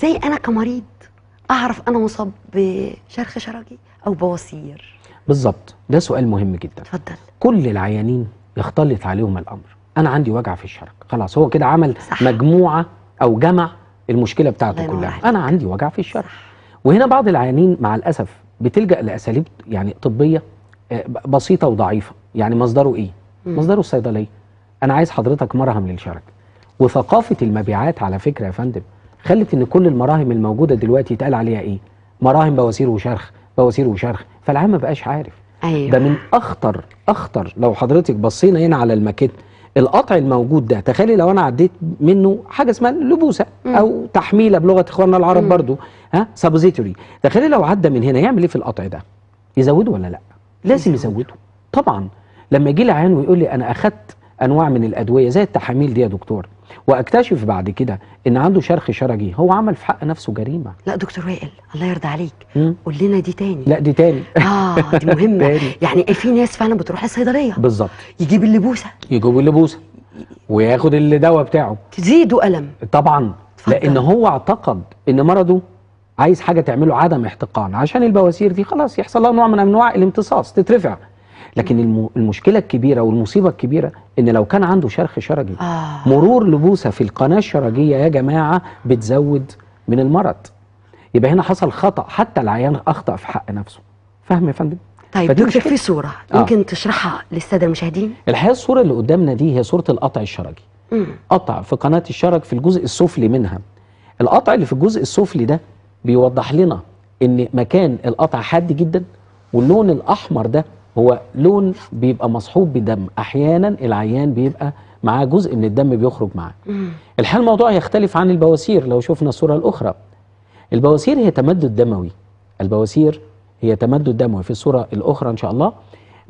زي انا كمريض اعرف انا مصاب بشرخ شرجي او بواسير بالظبط ده سؤال مهم جدا اتفضل كل العيانين يختلط عليهم الامر انا عندي وجع في الشرج خلاص هو كده عمل صح. مجموعه او جمع المشكله بتاعته كلها انا عندي وجع في الشرج وهنا بعض العيانين مع الاسف بتلجا لاساليب يعني طبيه آه، بسيطه وضعيفه يعني مصدره ايه مم. مصدره الصيدليه انا عايز حضرتك مرهم للشرج وثقافه المبيعات على فكره يا فندم خلت ان كل المراهم الموجوده دلوقتي يتقال عليها ايه مراهم بواسير وشرخ بواسير وشرخ فالعام ما بقاش عارف أيوة. ده من اخطر اخطر لو حضرتك بصينا هنا على الماكيت القطع الموجود ده تخيلي لو انا عديت منه حاجه اسمها لبوسه او تحميله بلغه اخواننا العرب مم. برضو ها سبوزيتوري تخيلي لو عدى من هنا يعمل ايه في القطع ده يزوده ولا لا لازم يزوده طبعا لما يجي لي عيان ويقول لي انا اخذت انواع من الادويه زي التحاميل دي يا دكتور واكتشف بعد كده ان عنده شرخ شرجي هو عمل في حق نفسه جريمه لا دكتور وائل الله يرضى عليك قول لنا دي تاني لا دي تاني اه دي مهمه تاني. يعني في ناس فعلا بتروح الصيدليه بالظبط يجيب اللبوسه يجيب اللبوسه وياخد الدواء بتاعه تزيده الم طبعا فضل. لان هو اعتقد ان مرضه عايز حاجه تعمله عدم احتقان عشان البواسير دي خلاص يحصل لها نوع من انواع الامتصاص تترفع لكن المشكلة الكبيرة والمصيبة الكبيرة إن لو كان عنده شرخ شرجي آه. مرور لبوسة في القناة الشرجية يا جماعة بتزود من المرض يبقى هنا حصل خطأ حتى العيان أخطأ في حق نفسه فاهم يا فندم؟ طيب دكتور في صورة آه. يمكن آه. تشرحها للسادة المشاهدين؟ الحقيقة الصورة اللي قدامنا دي هي صورة القطع الشرجي قطع في قناة الشرج في الجزء السفلي منها القطع اللي في الجزء السفلي ده بيوضح لنا إن مكان القطع حاد جدا واللون الأحمر ده هو لون بيبقى مصحوب بدم احيانا العيان بيبقى معاه جزء من الدم بيخرج معاه الحال الموضوع يختلف عن البواسير لو شفنا الصوره الاخرى البواسير هي تمدد دموي البواسير هي تمدد دموي في الصوره الاخرى ان شاء الله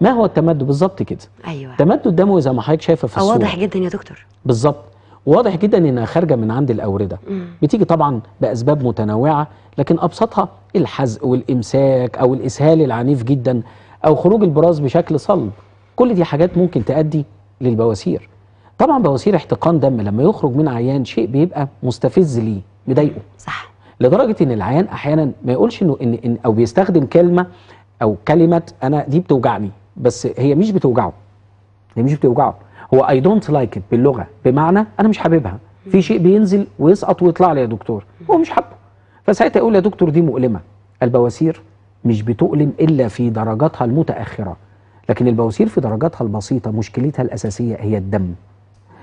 ما هو التمدد بالظبط كده ايوه تمدد دموي زي ما حضرتك شايفه في الصوره واضح جدا يا دكتور بالظبط واضح جدا انها خارجه من عند الاورده مم. بتيجي طبعا باسباب متنوعه لكن ابسطها الحزق والامساك او الاسهال العنيف جدا أو خروج البراز بشكل صلب كل دي حاجات ممكن تؤدي للبواسير طبعا بواسير احتقان دم لما يخرج من عيان شيء بيبقى مستفز ليه مضايقه صح لدرجه ان العيان احيانا ما يقولش انه إن, إن او بيستخدم كلمه او كلمه انا دي بتوجعني بس هي مش بتوجعه هي مش بتوجعه هو اي دونت لايك ات باللغه بمعنى انا مش حاببها في شيء بينزل ويسقط ويطلع لي يا دكتور هو مش حابه فساعتها يقول يا دكتور دي مؤلمه البواسير مش بتؤلم إلا في درجاتها المتأخرة لكن البواسير في درجاتها البسيطة مشكلتها الأساسية هي الدم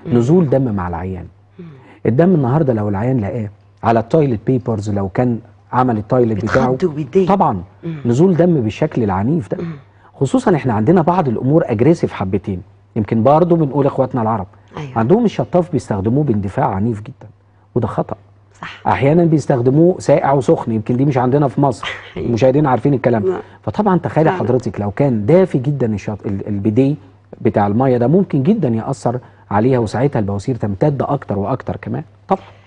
نزول دم مع العيان الدم النهاردة لو العيان لقاه على التويلت بيبرز لو كان عمل التويلت بتاعه طبعا نزول دم بالشكل العنيف ده خصوصا احنا عندنا بعض الامور اجريسيف حبتين يمكن برضه بنقول اخواتنا العرب أيوة. عندهم الشطاف بيستخدموه باندفاع عنيف جدا وده خطأ صح. احيانا بيستخدموه ساقع وسخن يمكن دي مش عندنا في مصر أيوة. المشاهدين عارفين الكلام ده فطبعا تخيلي حضرتك لو كان دافي جدا الشط البيدي بتاع الميه ده ممكن جدا ياثر عليها وساعتها البواسير تمتد اكتر واكتر كمان طبعا